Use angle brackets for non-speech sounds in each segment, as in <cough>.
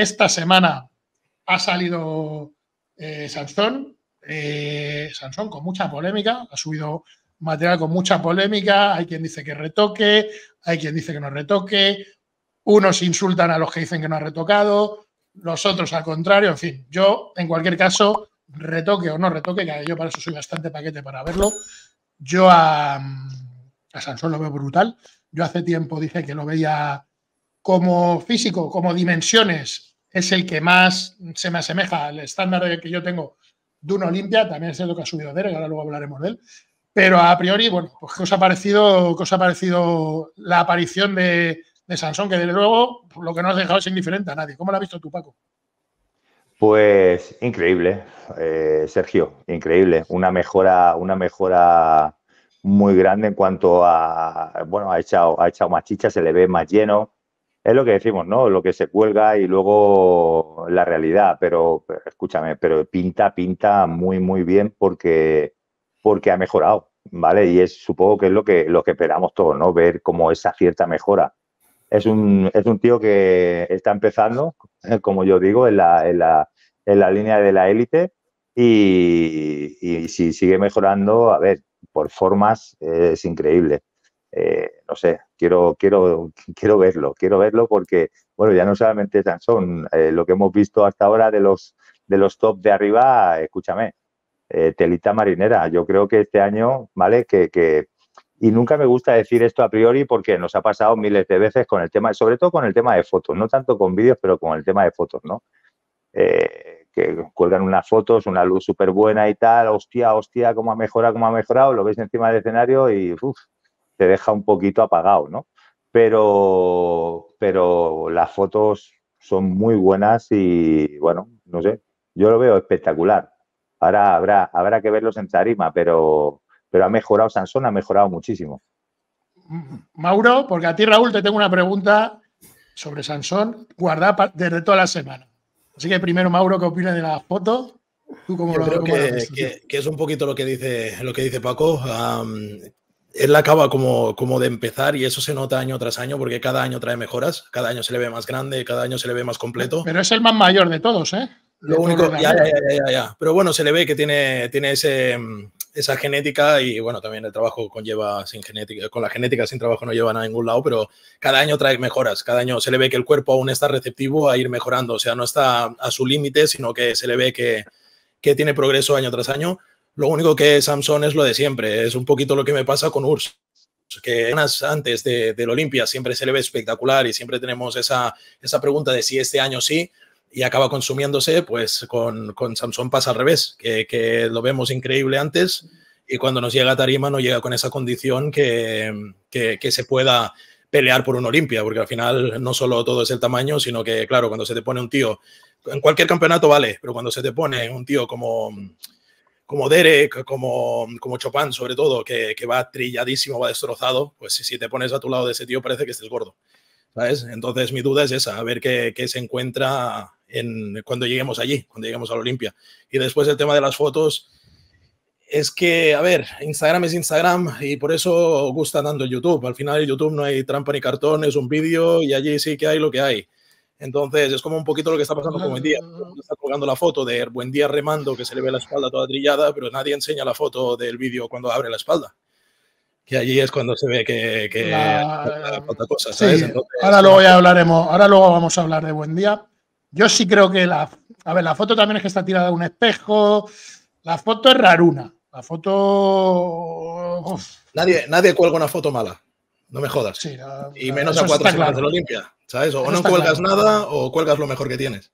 Esta semana ha salido eh, Sansón, eh, Sansón con mucha polémica, ha subido material con mucha polémica, hay quien dice que retoque, hay quien dice que no retoque, unos insultan a los que dicen que no ha retocado, los otros al contrario, en fin, yo en cualquier caso, retoque o no retoque, que yo para eso soy bastante paquete para verlo, yo a, a Sansón lo veo brutal, yo hace tiempo dije que lo veía como físico, como dimensiones es el que más se me asemeja al estándar que yo tengo de una Olimpia, también es el que ha subido Derek, ahora luego hablaremos de él. Pero a priori, bueno, ¿qué pues os ha parecido, qué os ha parecido la aparición de, de Sansón? Que desde luego lo que no has dejado es indiferente a nadie. ¿Cómo la ha visto tú, Paco? Pues increíble, eh, Sergio, increíble. Una mejora, una mejora muy grande en cuanto a, bueno, ha echado, ha echado más chicha, se le ve más lleno, es lo que decimos, ¿no? Lo que se cuelga y luego la realidad, pero, escúchame, pero pinta, pinta muy, muy bien porque, porque ha mejorado, ¿vale? Y es, supongo que es lo que, lo que esperamos todos, ¿no? Ver como esa cierta mejora. Es un, es un tío que está empezando, <laughs> como yo digo, en la, en la, línea de la élite y, si sigue mejorando, a ver, por formas eh, es increíble. Eh, no sé, quiero, quiero, quiero verlo, quiero verlo porque, bueno, ya no solamente tan eh, lo que hemos visto hasta ahora de los, de los top de arriba, escúchame, eh, telita marinera, yo creo que este año, ¿vale? Que, que, y nunca me gusta decir esto a priori porque nos ha pasado miles de veces con el tema, sobre todo con el tema de fotos, no tanto con vídeos, pero con el tema de fotos, ¿no? Eh, que cuelgan unas fotos, una luz súper buena y tal, hostia, hostia, cómo ha mejorado, cómo ha mejorado, lo ves encima del escenario y, uff, te deja un poquito apagado, ¿no? Pero, pero las fotos son muy buenas y, bueno, no sé, yo lo veo espectacular. Ahora habrá, habrá que verlos en tarima, pero, pero ha mejorado Sansón, ha mejorado muchísimo. Mauro, porque a ti, Raúl, te tengo una pregunta sobre Sansón guardada desde toda la semana. Así que primero, Mauro, ¿qué opinas de las fotos? ¿Tú creo que, es un poquito lo que dice, lo que dice Paco él acaba como, como de empezar y eso se nota año tras año porque cada año trae mejoras, cada año se le ve más grande, cada año se le ve más completo. Pero es el más mayor de todos, ¿eh? Lo único, ya, ya, ya, ya, Pero bueno, se le ve que tiene, tiene ese, esa genética y bueno, también el trabajo conlleva sin genética, con la genética sin trabajo no lleva a ningún lado, pero cada año trae mejoras, cada año se le ve que el cuerpo aún está receptivo a ir mejorando, o sea, no está a su límite, sino que se le ve que tiene progreso año tras año lo único que Samson es lo de siempre, es un poquito lo que me pasa con Urs, que antes de, del Olimpia siempre se le ve espectacular y siempre tenemos esa, esa pregunta de si este año sí y acaba consumiéndose, pues con, con Samson pasa al revés, que, lo vemos increíble antes y cuando nos llega a Tarima no llega con esa condición que, que, que se pueda pelear por un Olimpia, porque al final no solo todo es el tamaño, sino que, claro, cuando se te pone un tío, en cualquier campeonato vale, pero cuando se te pone un tío como como Derek, como, como Chopin, sobre todo, que, va trilladísimo, va destrozado, pues si, te pones a tu lado de ese tío parece que estés gordo. ¿Sabes? Entonces mi duda es esa, a ver qué, se encuentra en, cuando lleguemos allí, cuando lleguemos a la Olimpia. Y después el tema de las fotos, es que, a ver, Instagram es Instagram y por eso gusta tanto YouTube. Al final YouTube no hay trampa ni cartón, es un vídeo y allí sí que hay lo que hay. Entonces es como un poquito lo que está pasando con el día. Está colgando la foto de Buen remando, que se le ve la espalda toda trillada, pero nadie enseña la foto del vídeo cuando abre la espalda. Que allí es cuando se ve que, eh, ahora luego ya hablaremos, ahora luego vamos a hablar de Buen día. Yo sí creo que la, a ver, la foto también es que está tirada de un espejo. La foto es raruna. La foto. Nadie, nadie cuelga una foto mala. No me jodas. y menos a cuatro semanas de Olimpia, ¿sabes? O no cuelgas nada o cuelgas lo mejor que tienes.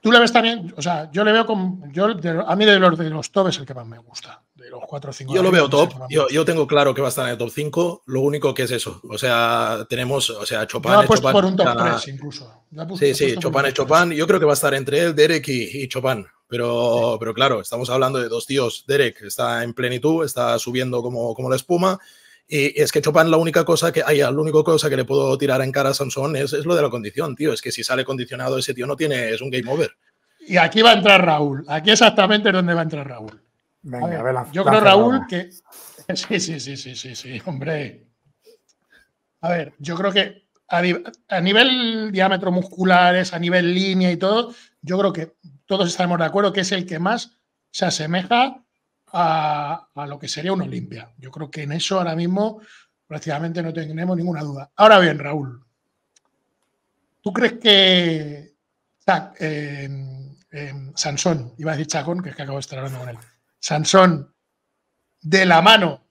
Tú le ves también, o sea, yo le veo con. a mí de los, top es el que más me gusta, de los cuatro o Yo lo veo top, yo, yo, tengo claro que va a estar en el top 5, lo único que es eso. O sea, tenemos, o sea, Chopin. Yo por un top 3 incluso. sí, sí, Chopin es Chopin. Yo creo que va a estar entre él, Derek y, Chopan Pero, pero claro, estamos hablando de dos tíos. Derek está en plenitud, está subiendo como, como la espuma. Y es que Chopin la única cosa que, haya la única cosa que le puedo tirar en cara a Sansón es, lo de la condición, tío. Es que si sale condicionado ese tío no tiene, es un game over. Y aquí va a entrar Raúl. Aquí exactamente es donde va a entrar Raúl. Venga, a ver, yo creo, Raúl, que. <laughs> Sí, sí, sí, sí, sí, sí, hombre. A ver, yo creo que a, a, nivel diámetro musculares, a nivel línea y todo, yo creo que todos estaremos de acuerdo que es el que más se asemeja a, lo que sería una Olimpia. Yo creo que en eso ahora mismo prácticamente no tenemos ninguna duda. Ahora bien, Raúl, ¿tú crees que eh, em, Sansón, iba a decir Chacón, que es que acabo de estar hablando con él, Sansón, de la mano,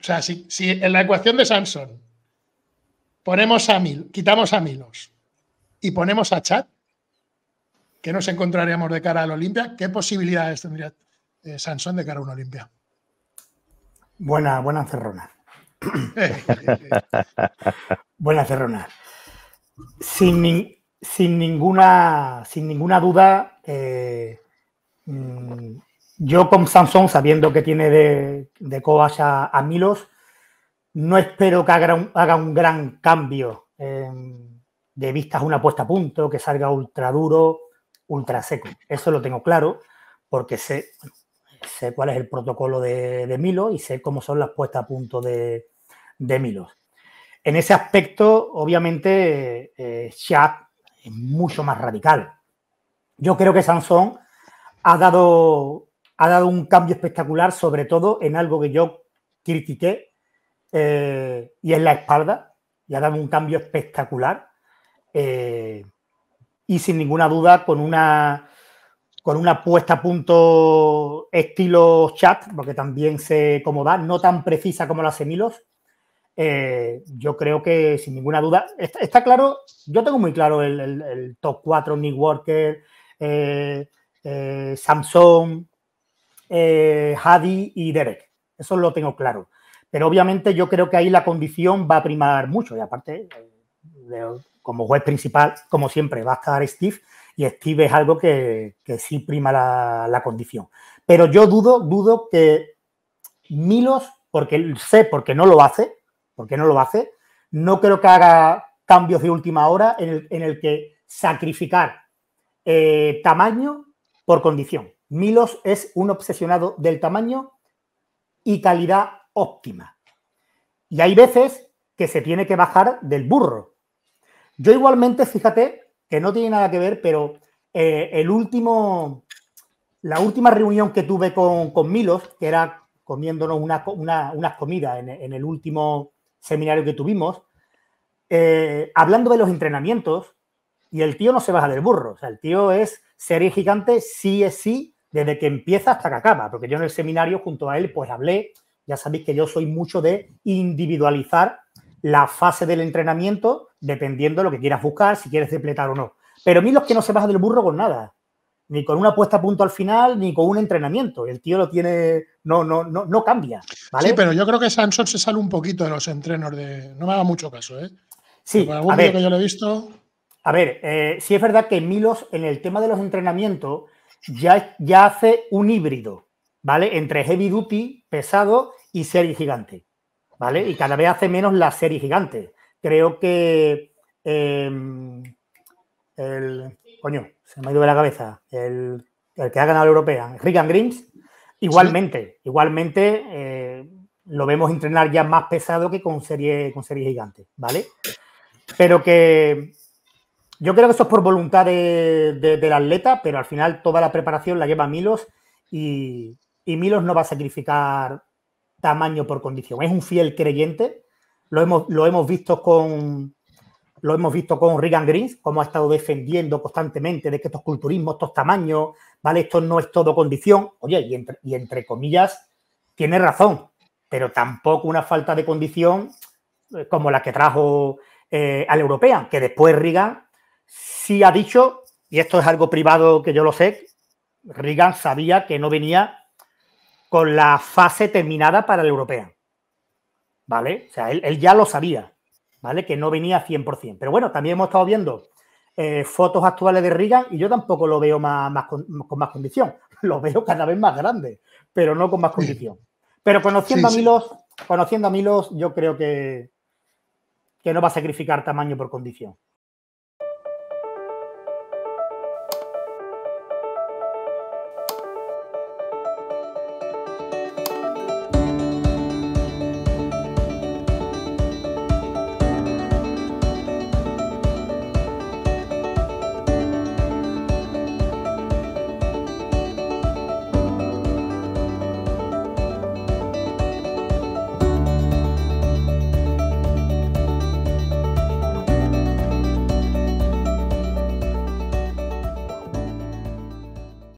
o sea, si, en la ecuación de Sansón ponemos a Mil, quitamos a Milos y ponemos a Chat, ¿qué nos encontraríamos de cara al Olimpia? ¿Qué posibilidades tendría, eh, Sansón de cara a una Olimpia. Buena, buena cerrona. Eh, eh, eh. buena cerrona. Sin, sin, ninguna, sin ninguna duda, mm, yo con Sansón, sabiendo que tiene de, de a, Milos, no espero que haga un, gran cambio de vistas una puesta a punto, que salga ultra duro, ultra seco. Eso lo tengo claro, porque sé, sé cuál es el protocolo de, Milo y sé cómo son las puestas a punto de, Milo. En ese aspecto, obviamente, eh, es mucho más radical. Yo creo que Sansón ha dado, ha dado un cambio espectacular, sobre todo en algo que yo critiqué, eh, y es la espalda, y ha dado un cambio espectacular. Eh, y sin ninguna duda, con una con una puesta a punto estilo chat, porque también se cómo va, no tan precisa como la Semilos. Eh, yo creo que sin ninguna duda, está, claro, yo tengo muy claro el, top 4, Nick worker eh, eh, Samsung, Hadi y Derek. Eso lo tengo claro. Pero obviamente yo creo que ahí la condición va a primar mucho y aparte como juez principal, como siempre, va a estar Steve y Steve es algo que, sí prima la, condición. Pero yo dudo, dudo que Milos, porque sé porque no lo hace, porque no lo hace, no creo que haga cambios de última hora en el, que sacrificar eh, tamaño por condición. Milos es un obsesionado del tamaño y calidad óptima. Y hay veces que se tiene que bajar del burro. Yo igualmente, fíjate, que no tiene nada que ver, pero eh, el último, la última reunión que tuve con, con Milos, que era comiéndonos una, unas comidas en, el último seminario que tuvimos, eh, hablando de los entrenamientos, y el tío no se baja del burro. O sea, el tío es serie gigante, sí es sí, desde que empieza hasta que acaba. Porque yo en el seminario, junto a él, pues hablé. Ya sabéis que yo soy mucho de individualizar la fase del entrenamiento, dependiendo de lo que quieras buscar, si quieres depletar o no. Pero milos que no se baja del burro con nada, ni con una puesta a punto al final, ni con un entrenamiento. El tío lo tiene, no, no, no, no cambia. Sí, pero yo creo que Samson se sale un poquito de los entrenos de. No me haga mucho caso, ¿eh? Sí. Por algún a que yo lo he visto. A ver, si eh, sí es verdad que Milos, en el tema de los entrenamientos, ya, ya hace un híbrido, ¿vale? Entre heavy duty, pesado y serie gigante. ¿vale? Y cada vez hace menos la serie gigante. Creo que em, el. Coño, se me ha ido de la cabeza. El, que ha ganado la europea, Regan Grims, igualmente, igualmente eh, lo vemos entrenar ya más pesado que con serie, con serie gigante, ¿vale? Pero que yo creo que eso es por voluntad del atleta, pero al final toda la preparación la lleva Milos y, y Milos no va a sacrificar tamaño por condición. Es un fiel creyente. Lo hemos, lo hemos visto con lo hemos visto con Regan Greens, como ha estado defendiendo constantemente de que estos culturismos, estos tamaños, ¿vale? Esto no es todo condición. Oye, y entre, comillas, tiene razón, pero tampoco una falta de condición eh, como la que trajo eh, al Europea que después Regan sí ha dicho, y esto es algo privado que yo lo sé, Regan sabía que no venía con la fase terminada para la europea. ¿Vale? O sea, él, ya lo sabía, ¿vale? Que no venía 100%. Pero bueno, también hemos estado viendo eh, fotos actuales de Reagan y yo tampoco lo veo más, con, más condición. <laughs> Lo veo cada vez más grande, pero no con más condición. Pero conociendo a Milos, conociendo a Milos, yo creo que, que no va a sacrificar tamaño por condición.